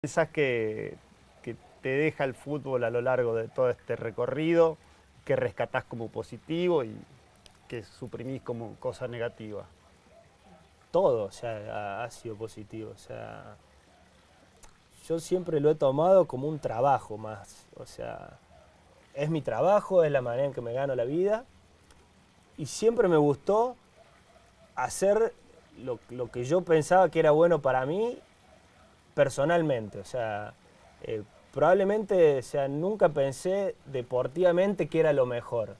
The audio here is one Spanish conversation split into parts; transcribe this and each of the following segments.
piensas que, que, te deja el fútbol a lo largo de todo este recorrido, que rescatás como positivo y que suprimís como cosa negativa? Todo o ha sido positivo. O sea, yo siempre lo he tomado como un trabajo más. O sea, es mi trabajo, es la manera en que me gano la vida. Y siempre me gustó hacer lo que yo pensaba que era bueno para mí personalmente. O sea, eh, probablemente o sea, nunca pensé deportivamente que era lo mejor.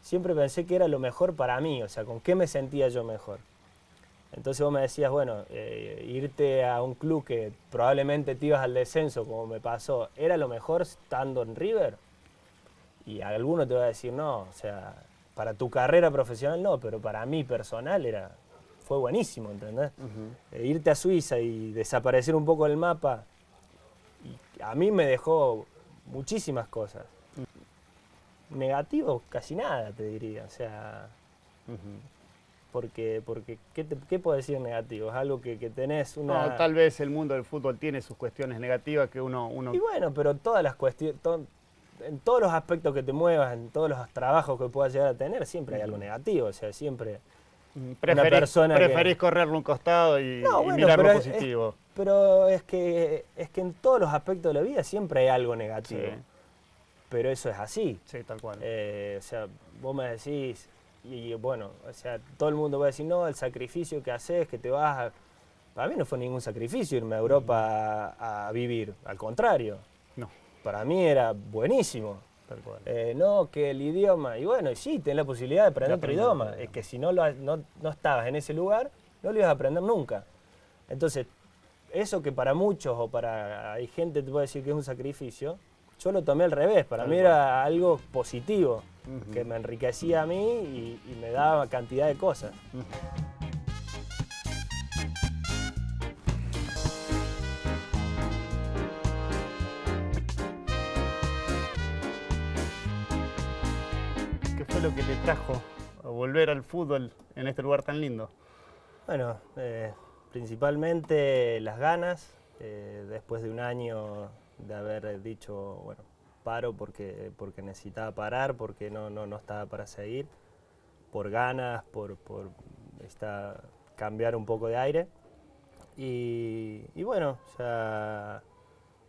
Siempre pensé que era lo mejor para mí, o sea, con qué me sentía yo mejor. Entonces vos me decías, bueno, eh, irte a un club que probablemente te ibas al descenso, como me pasó, ¿era lo mejor estando en River? Y alguno te va a decir, no, o sea, para tu carrera profesional no, pero para mí personal era fue buenísimo, ¿entendés? Eh, irte a Suiza y desaparecer un poco del mapa, a mí me dejó muchísimas cosas. Negativo, casi nada, te diría. O sea, porque, porque ¿qué, puedo decir negativo? Es algo que, tenés una... No, tal vez el mundo del fútbol tiene sus cuestiones negativas que uno... Y bueno, pero todas las cuestiones... en todos los aspectos que te muevas, en todos los trabajos que puedas llegar a tener, siempre hay algo negativo, o sea, siempre Mm, preferís, una persona un costado y, no, mirar lo positivo. pero es que, es que en todos los aspectos de la vida siempre hay algo negativo. Pero eso es así. Sí, tal cual. Eh, o sea, vos me decís, y, bueno, o sea, todo el mundo va a decir, no, el sacrificio que haces, que te vas a... Para mí no fue ningún sacrificio irme a Europa a vivir, al contrario. No. Para mí era buenísimo. Eh, no, que el idioma. Y bueno, sí, tenés la posibilidad de aprender otro idioma. Es que si no, lo, no, no estabas en ese lugar, no lo ibas a aprender nunca. Entonces, eso que para muchos o para hay gente te puede decir que es un sacrificio, yo lo tomé al revés. Para mí era algo positivo, que me enriquecía a mí y, me daba cantidad de cosas. lo que le trajo a volver al fútbol en este lugar tan lindo? Bueno, eh, principalmente las ganas, eh, después de un año de haber dicho, bueno, paro porque, porque necesitaba parar, porque no, no, no estaba para seguir, por ganas, por, por esta, cambiar un poco de aire. Y, y bueno, ya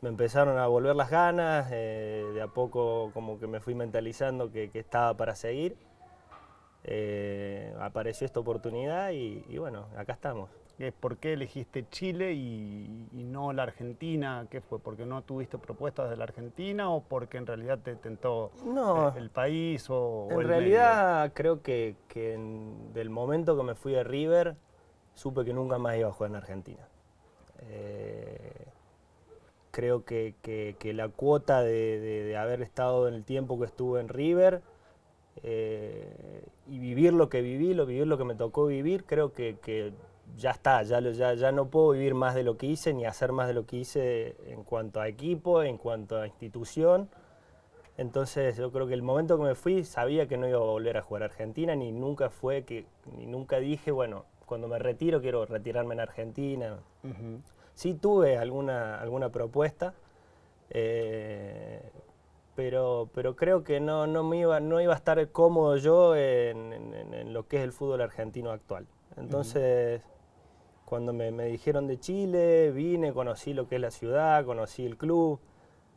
me empezaron a volver las ganas, eh, de a poco como que me fui mentalizando que, estaba para seguir. Eh, apareció esta oportunidad y, bueno, acá estamos. ¿Por qué elegiste Chile y, no la Argentina? ¿Qué fue? ¿Porque no tuviste propuestas de la Argentina o porque en realidad te tentó eh, el, país? O, en realidad creo que, en, del momento que me fui de River supe que nunca más iba a jugar en Argentina creo que, la cuota de, haber estado en el tiempo que estuve en River eh, y vivir lo que viví, lo, vivir lo que me tocó vivir, creo que, ya está, ya, ya, ya no puedo vivir más de lo que hice ni hacer más de lo que hice en cuanto a equipo, en cuanto a institución. Entonces yo creo que el momento que me fui sabía que no iba a volver a jugar Argentina, ni nunca fue que, ni nunca dije, bueno, cuando me retiro quiero retirarme en Argentina. Sí tuve alguna, alguna propuesta, eh, pero, pero creo que no, me iba, no iba a estar cómodo yo en, lo que es el fútbol argentino actual. Entonces, cuando me, dijeron de Chile, vine, conocí lo que es la ciudad, conocí el club.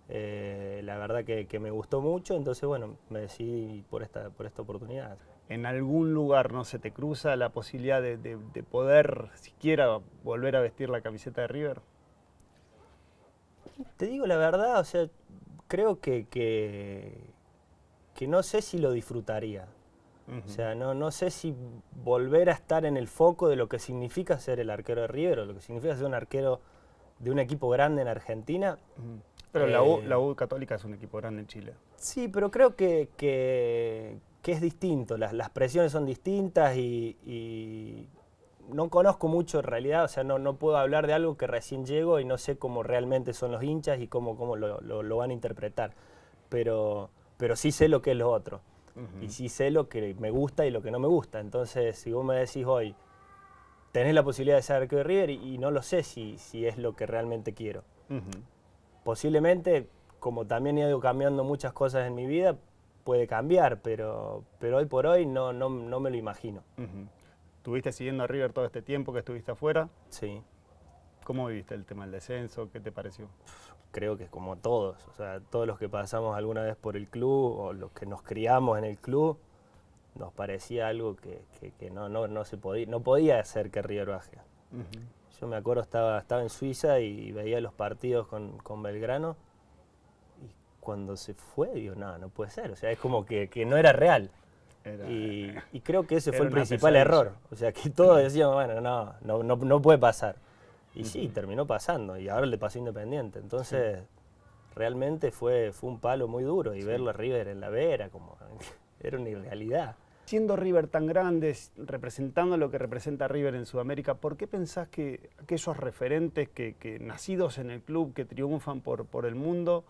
Eh, la verdad que, que, me gustó mucho, entonces bueno, me decidí por esta, por esta oportunidad en algún lugar no se te cruza la posibilidad de, poder siquiera volver a vestir la camiseta de River? Te digo la verdad, o sea, creo que, que, no sé si lo disfrutaría. O sea, no, sé si volver a estar en el foco de lo que significa ser el arquero de River o lo que significa ser un arquero de un equipo grande en Argentina. Pero eh, la, U, Católica es un equipo grande en Chile. Sí, pero creo que que es distinto, las, presiones son distintas y, no conozco mucho en realidad, o sea, no, no puedo hablar de algo que recién llego y no sé cómo realmente son los hinchas y cómo, cómo lo, van a interpretar, pero, pero sí sé lo que es lo otro y sí sé lo que me gusta y lo que no me gusta, entonces si vos me decís hoy, tenés la posibilidad de ser arquero River y, no lo sé si, si es lo que realmente quiero. Posiblemente, como también he ido cambiando muchas cosas en mi vida, puede cambiar, pero, pero hoy por hoy no, no, no me lo imagino. tuviste siguiendo a River todo este tiempo que estuviste afuera. Sí. ¿Cómo viviste el tema del descenso? ¿Qué te pareció? Creo que como todos, o sea, todos los que pasamos alguna vez por el club o los que nos criamos en el club, nos parecía algo que, que, no, no, no, se podía, no podía hacer que River baje. Yo me acuerdo, estaba, estaba en Suiza y veía los partidos con, con Belgrano cuando se fue, digo, no, no puede ser. O sea, es como que, no era real. y, creo que ese fue el principal error. O sea, que todos mm. decíamos, bueno, no, no, no, puede pasar. Y sí, mm-hmm. terminó pasando. Y ahora le pasó Independiente. Entonces, realmente fue, fue un palo muy duro. Y verlo a River en la vera, como, era una irrealidad. Siendo River tan grande, representando lo que representa River en Sudamérica, ¿por qué pensás que aquellos referentes que, nacidos en el club, que triunfan por, por el mundo,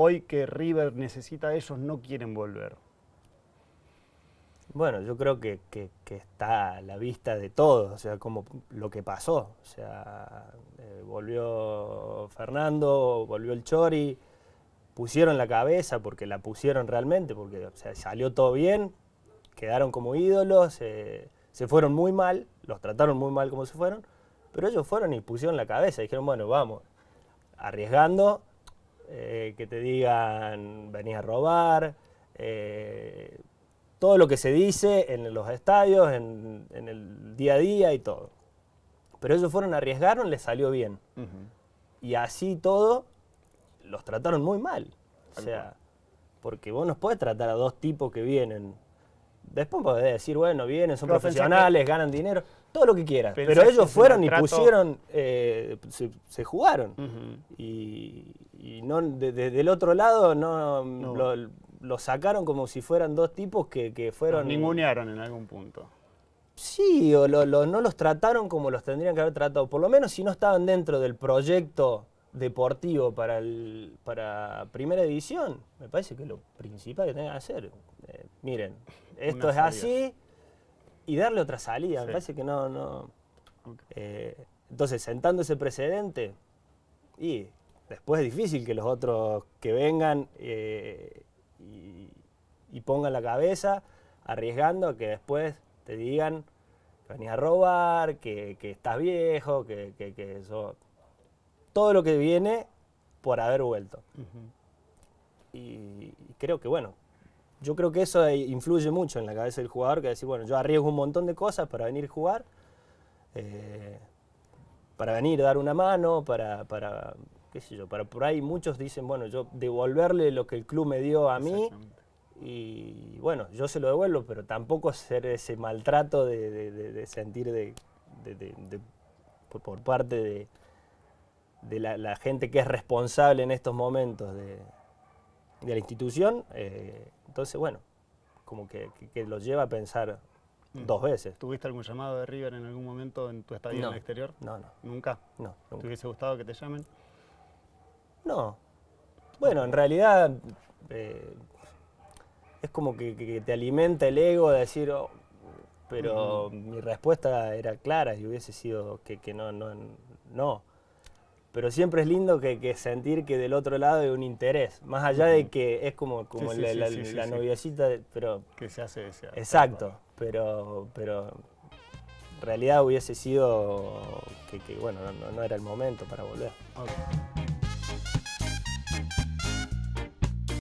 hoy que River necesita a ellos no quieren volver? Bueno, yo creo que, está a la vista de todos, o sea, como lo que pasó. O sea, eh, volvió Fernando, volvió el Chori, pusieron la cabeza porque la pusieron realmente, porque salió todo bien, quedaron como ídolos, eh, se fueron muy mal, los trataron muy mal como se fueron, pero ellos fueron y pusieron la cabeza, dijeron, bueno, vamos, arriesgando, eh, que te digan venís a robar, eh, todo lo que se dice en los estadios, en, el día a día y todo. Pero ellos fueron, arriesgaron, les salió bien. Y así todo, los trataron muy mal. O sea, porque vos no podés tratar a dos tipos que vienen. Después podés decir, bueno, vienen, son profesionales, ganan dinero todo lo que quieran. pero ellos fueron y pusieron, eh, se, jugaron. Y, no, desde el otro lado no, Lo, sacaron como si fueran dos tipos que, fueron... Los ningunearon en algún punto. Sí, o no los trataron como los tendrían que haber tratado. Por lo menos si no estaban dentro del proyecto deportivo para, el, para primera edición, me parece que lo principal que tienen que hacer, eh, miren, esto es así, y darle otra salida. Me parece que no. no eh, entonces, sentando ese precedente, y después es difícil que los otros que vengan eh, y, pongan la cabeza, arriesgando a que después te digan que venís a robar, que, que estás viejo, que, eso. Todo lo que viene por haber vuelto. y creo que, bueno, yo creo que eso eh, influye mucho en la cabeza del jugador, que decir, bueno, yo arriesgo un montón de cosas para venir a jugar, eh, para venir a dar una mano, para, para, qué sé yo, para por ahí muchos dicen, bueno, yo devolverle lo que el club me dio a mí y bueno, yo se lo devuelvo, pero tampoco hacer ese maltrato de, sentir de, por, parte de, la, la gente que es responsable en estos momentos de de la institución, eh, entonces, bueno, como que, lo lleva a pensar mm. Dos veces. ¿Tuviste algún llamado de River en algún momento en tu estadio en el exterior? No, no. ¿Nunca? No. ¿Te hubiese gustado que te llamen? No. Bueno, en realidad eh, es como que, te alimenta el ego de decir, oh", pero mm. mi respuesta era clara y hubiese sido que, que no, no, no pero siempre es lindo que, sentir que del otro lado hay un interés, más allá de que es como, como la, sí, pero... Que se hace desear. Exacto, pero, pero en realidad hubiese sido que, bueno, no, era el momento para volver.